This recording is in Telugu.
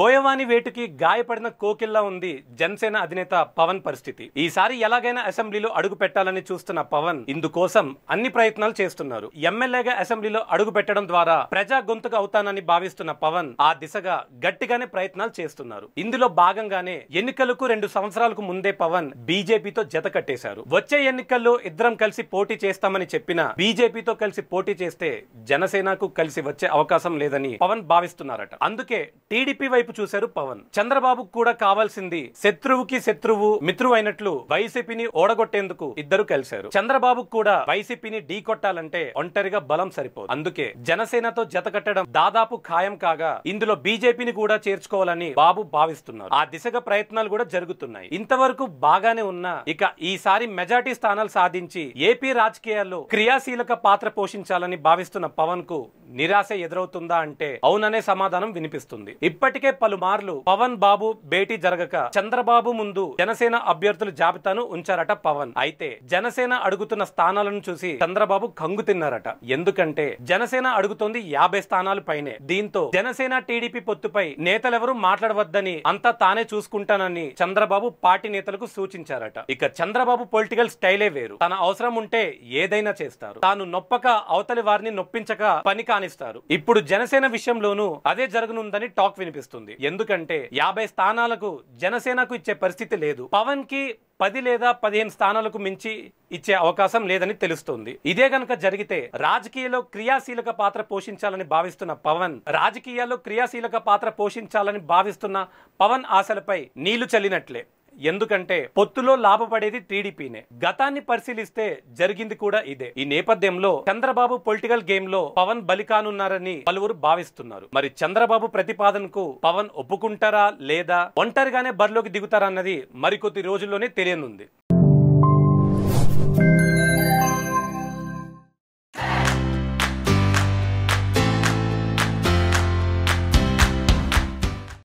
బోయవాని వేటుకి గాయపడిన కోకిల్లా ఉంది జనసేన అధినేత పవన్ పరిస్థితి ఈసారి ఎలాగైనా అసెంబ్లీలో అడుగు పెట్టాలని చూస్తున్న పవన్ ఇందుకోసం అన్ని ప్రయత్నాలు చేస్తున్నారు ఎమ్మెల్యేగా అసెంబ్లీలో అడుగు పెట్టడం ద్వారా ప్రజా గొంతుకు అవుతానని భావిస్తున్న పవన్ ఆ దిశగా గట్టిగానే ప్రయత్నాలు చేస్తున్నారు ఇందులో భాగంగానే ఎన్నికలకు రెండు సంవత్సరాలకు ముందే పవన్ బీజేపీతో జత కట్టేశారు వచ్చే ఎన్నికల్లో ఇద్దరం కలిసి పోటీ చేస్తామని చెప్పిన బీజేపీతో కలిసి పోటీ చేస్తే జనసేనకు కలిసి వచ్చే అవకాశం లేదని పవన్ భావిస్తున్నారట అందుకే టీడీపీ వైపు వైపు చూశారు పవన్ చంద్రబాబు కూడా కావాల్సింది శత్రువుకి శత్రువు మిత్రువు అయినట్లు వైసీపీని ఓడగొట్టేందుకు ఇద్దరు కలిశారు చంద్రబాబు కూడా వైసీపీని ఢీ కొట్టాలంటే ఒంటరిగా బలం సరిపోదు అందుకే జనసేనతో జతకట్టడం దాదాపు ఖాయం కాగా ఇందులో బీజేపీని కూడా చేర్చుకోవాలని బాబు భావిస్తున్నారు ఆ దిశగా ప్రయత్నాలు కూడా జరుగుతున్నాయి ఇంతవరకు బాగానే ఉన్నా ఇక ఈసారి మెజార్టీ స్థానాలు సాధించి ఏపీ రాజకీయాల్లో క్రియాశీలక పాత్ర పోషించాలని భావిస్తున్న పవన్ కు నిరాశ ఎదురవుతుందా అంటే అవుననే సమాధానం వినిపిస్తుంది ఇప్పటికే పలుమార్లు పవన్ బాబు భేటీ జరగక చంద్రబాబు ముందు జనసేన అభ్యర్థుల జాబితాను ఉంచారట పవన్ అయితే జనసేన అడుగుతున్న స్థానాలను చూసి చంద్రబాబు కంగు తిన్నారట ఎందుకంటే జనసేన అడుగుతోంది యాభై స్థానాలు పైనే దీంతో జనసేన టీడీపీ పొత్తుపై నేతలెవరూ మాట్లాడవద్దని అంతా తానే చూసుకుంటానని చంద్రబాబు పార్టీ నేతలకు సూచించారట ఇక చంద్రబాబు పొలిటికల్ స్టైలే వేరు తన అవసరం ఉంటే ఏదైనా చేస్తారు తాను నొప్పక అవతలి వారిని నొప్పించక పని కానిస్తారు ఇప్పుడు జనసేన విషయంలోనూ అదే జరగనుందని టాక్ వినిపిస్తుంది అవుతుంది ఎందుకంటే యాభై స్థానాలకు జనసేనకు ఇచ్చే పరిస్థితి లేదు పవన్ కి పది లేదా పదిహేను స్థానాలకు మించి ఇచ్చే అవకాశం లేదని తెలుస్తుంది ఇదే గనక జరిగితే రాజకీయాల్లో క్రియాశీలక పాత్ర పోషించాలని భావిస్తున్న పవన్ రాజకీయాల్లో క్రియాశీలక పాత్ర పోషించాలని భావిస్తున్న పవన్ ఆశలపై నీళ్లు చల్లినట్లే ఎందుకంటే పొత్తులో లాభపడేది టీడీపీనే గతాన్ని పరిశీలిస్తే జరిగింది కూడా ఇదే ఈ నేపథ్యంలో చంద్రబాబు పొలిటికల్ గేమ్ లో పవన్ బలికానున్నారని పలువురు భావిస్తున్నారు మరి చంద్రబాబు ప్రతిపాదనకు పవన్ ఒప్పుకుంటారా లేదా ఒంటరిగానే బరిలోకి దిగుతారన్నది మరికొద్ది రోజుల్లోనే తెలియనుంది